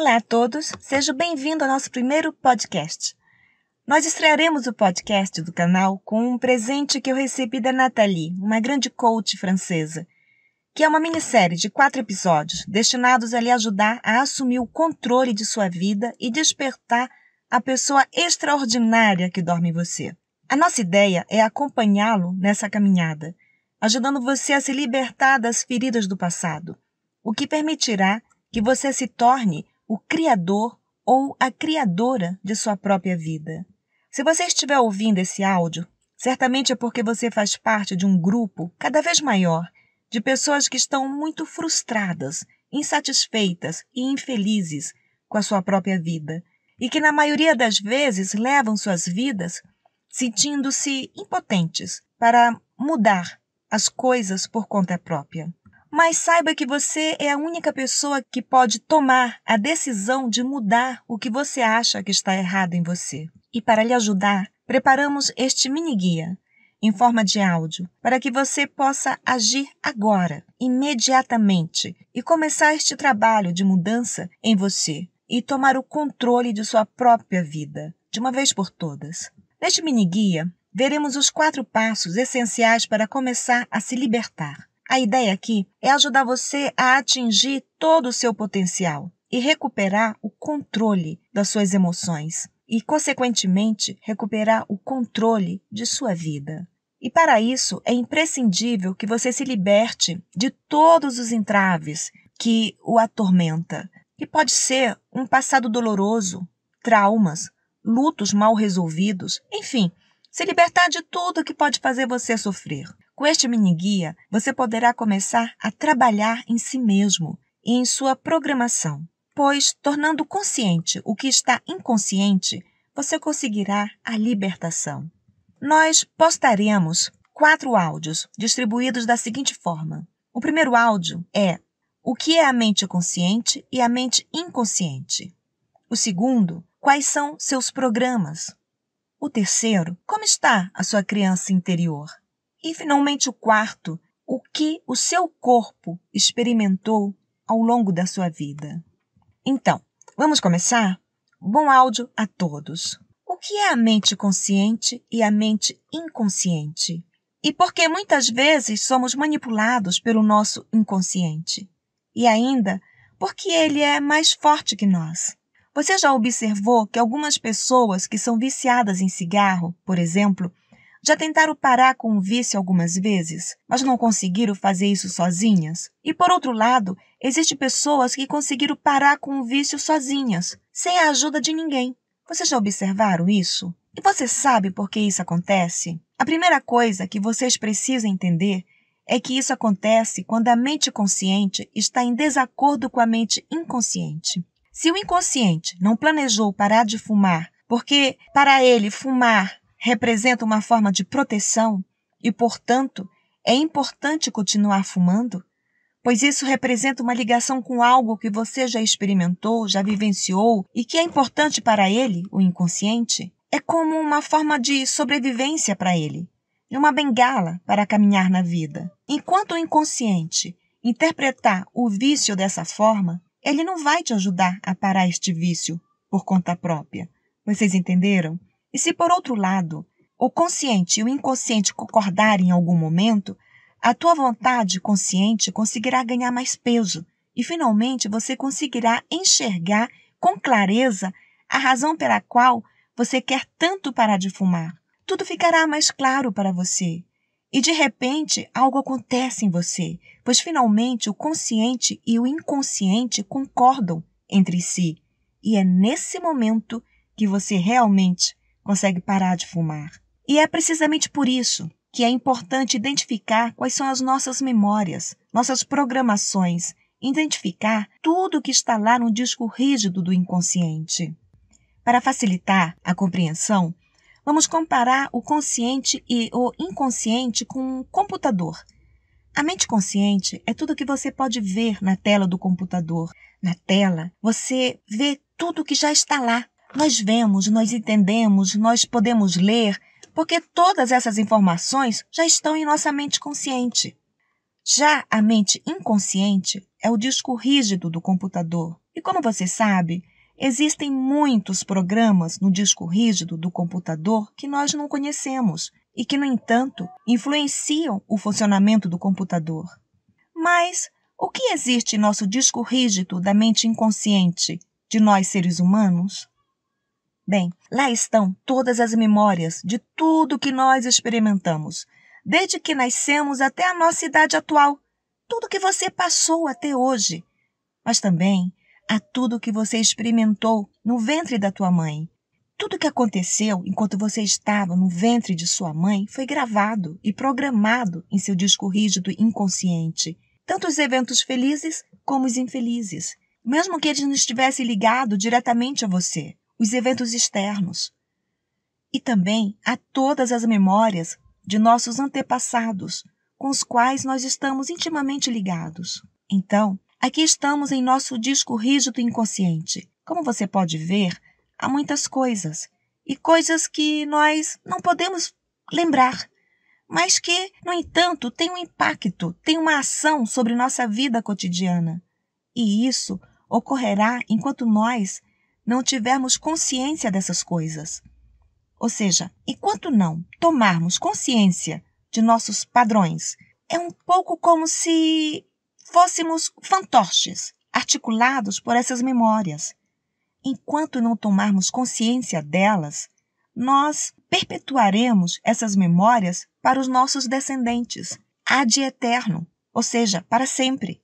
Olá a todos, seja bem-vindo ao nosso primeiro podcast. Nós estrearemos o podcast do canal com um presente que eu recebi da Nathalie, uma grande coach francesa, que é uma minissérie de quatro episódios destinados a lhe ajudar a assumir o controle de sua vida e despertar a pessoa extraordinária que dorme em você. A nossa ideia é acompanhá-lo nessa caminhada, ajudando você a se libertar das feridas do passado, o que permitirá que você se torne o criador ou a criadora de sua própria vida. Se você estiver ouvindo esse áudio, certamente é porque você faz parte de um grupo cada vez maior de pessoas que estão muito frustradas, insatisfeitas e infelizes com a sua própria vida e que, na maioria das vezes, levam suas vidas sentindo-se impotentes para mudar as coisas por conta própria. Mas saiba que você é a única pessoa que pode tomar a decisão de mudar o que você acha que está errado em você. E para lhe ajudar, preparamos este mini guia em forma de áudio para que você possa agir agora, imediatamente, e começar este trabalho de mudança em você e tomar o controle de sua própria vida, de uma vez por todas. Neste mini guia, veremos os quatro passos essenciais para começar a se libertar a ideia aqui é ajudar você a atingir todo o seu potencial e recuperar o controle das suas emoções e, consequentemente, recuperar o controle de sua vida. E para isso é imprescindível que você se liberte de todos os entraves que o atormenta, que pode ser um passado doloroso, traumas, lutos mal resolvidos, enfim, se libertar de tudo que pode fazer você sofrer. Com este mini-guia, você poderá começar a trabalhar em si mesmo e em sua programação, pois, tornando consciente o que está inconsciente, você conseguirá a libertação. Nós postaremos quatro áudios distribuídos da seguinte forma: o primeiro áudio é O que é a mente consciente e a mente inconsciente? O segundo, Quais são seus programas? O terceiro, Como está a sua criança interior? E, finalmente, o quarto, o que o seu corpo experimentou ao longo da sua vida. Então, vamos começar? Bom áudio a todos! O que é a mente consciente e a mente inconsciente? E por que muitas vezes somos manipulados pelo nosso inconsciente? E ainda, porque ele é mais forte que nós. Você já observou que algumas pessoas que são viciadas em cigarro, por exemplo, já tentaram parar com o vício algumas vezes, mas não conseguiram fazer isso sozinhas? E por outro lado, existem pessoas que conseguiram parar com o vício sozinhas, sem a ajuda de ninguém. Vocês já observaram isso? E você sabe por que isso acontece? A primeira coisa que vocês precisam entender é que isso acontece quando a mente consciente está em desacordo com a mente inconsciente. Se o inconsciente não planejou parar de fumar, porque para ele fumar representa uma forma de proteção e, portanto, é importante continuar fumando? Pois isso representa uma ligação com algo que você já experimentou, já vivenciou e que é importante para ele, o inconsciente? É como uma forma de sobrevivência para ele, e uma bengala para caminhar na vida. Enquanto o inconsciente interpretar o vício dessa forma, ele não vai te ajudar a parar este vício por conta própria. Vocês entenderam? E se, por outro lado, o consciente e o inconsciente concordarem em algum momento, a tua vontade consciente conseguirá ganhar mais peso e, finalmente, você conseguirá enxergar com clareza a razão pela qual você quer tanto parar de fumar. Tudo ficará mais claro para você. E de repente, algo acontece em você, pois finalmente o consciente e o inconsciente concordam entre si. E é nesse momento que você realmente consegue parar de fumar. E é precisamente por isso que é importante identificar quais são as nossas memórias, nossas programações, identificar tudo que está lá no disco rígido do inconsciente. Para facilitar a compreensão, vamos comparar o consciente e o inconsciente com um computador. A mente consciente é tudo que você pode ver na tela do computador. Na tela, você vê tudo que já está lá, nós vemos, nós entendemos, nós podemos ler, porque todas essas informações já estão em nossa mente consciente. Já a mente inconsciente é o disco rígido do computador. E como você sabe, existem muitos programas no disco rígido do computador que nós não conhecemos e que, no entanto, influenciam o funcionamento do computador. Mas o que existe em nosso disco rígido da mente inconsciente de nós seres humanos? Bem, lá estão todas as memórias de tudo que nós experimentamos, desde que nascemos até a nossa idade atual, tudo que você passou até hoje, mas também a tudo que você experimentou no ventre da tua mãe. Tudo o que aconteceu enquanto você estava no ventre de sua mãe foi gravado e programado em seu disco rígido inconsciente, tanto os eventos felizes como os infelizes, mesmo que eles não estivessem ligados diretamente a você os eventos externos e também a todas as memórias de nossos antepassados, com os quais nós estamos intimamente ligados. Então, aqui estamos em nosso disco rígido inconsciente. Como você pode ver, há muitas coisas e coisas que nós não podemos lembrar, mas que, no entanto, têm um impacto, têm uma ação sobre nossa vida cotidiana. E isso ocorrerá enquanto nós não tivermos consciência dessas coisas. Ou seja, enquanto não tomarmos consciência de nossos padrões, é um pouco como se fôssemos fantoches articulados por essas memórias. Enquanto não tomarmos consciência delas, nós perpetuaremos essas memórias para os nossos descendentes, ad eterno, ou seja, para sempre.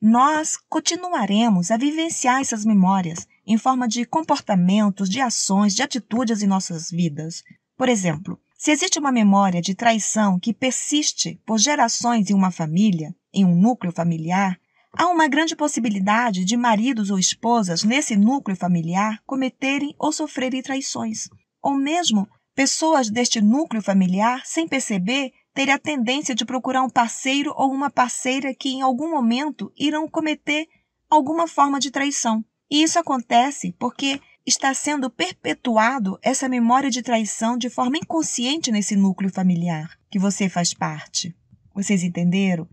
Nós continuaremos a vivenciar essas memórias em forma de comportamentos, de ações, de atitudes em nossas vidas. Por exemplo, se existe uma memória de traição que persiste por gerações em uma família, em um núcleo familiar, há uma grande possibilidade de maridos ou esposas nesse núcleo familiar cometerem ou sofrerem traições. Ou mesmo, pessoas deste núcleo familiar, sem perceber, terem a tendência de procurar um parceiro ou uma parceira que em algum momento irão cometer alguma forma de traição. E isso acontece porque está sendo perpetuado essa memória de traição de forma inconsciente nesse núcleo familiar que você faz parte. Vocês entenderam?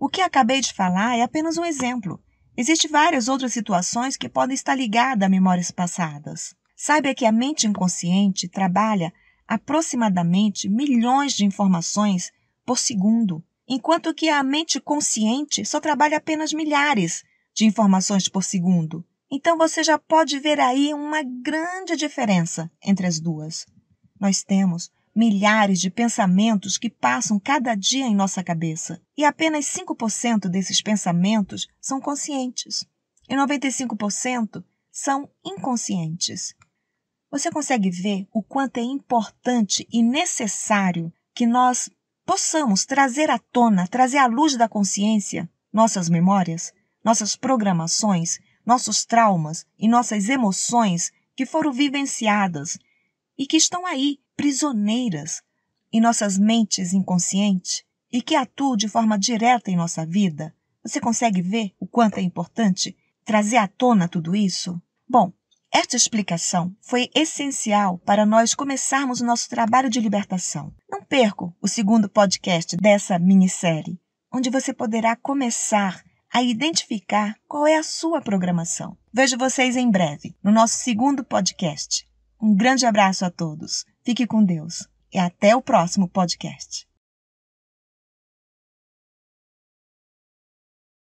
O que acabei de falar é apenas um exemplo. Existem várias outras situações que podem estar ligadas a memórias passadas. Saiba que a mente inconsciente trabalha aproximadamente milhões de informações por segundo, enquanto que a mente consciente só trabalha apenas milhares de informações por segundo. Então você já pode ver aí uma grande diferença entre as duas. Nós temos milhares de pensamentos que passam cada dia em nossa cabeça, e apenas 5% desses pensamentos são conscientes, e 95% são inconscientes. Você consegue ver o quanto é importante e necessário que nós possamos trazer à tona, trazer à luz da consciência nossas memórias, nossas programações nossos traumas e nossas emoções que foram vivenciadas e que estão aí prisioneiras em nossas mentes inconscientes e que atuam de forma direta em nossa vida. Você consegue ver o quanto é importante trazer à tona tudo isso? Bom, esta explicação foi essencial para nós começarmos o nosso trabalho de libertação. Não perco o segundo podcast dessa minissérie, onde você poderá começar a identificar qual é a sua programação. Vejo vocês em breve no nosso segundo podcast. Um grande abraço a todos, fique com Deus e até o próximo podcast.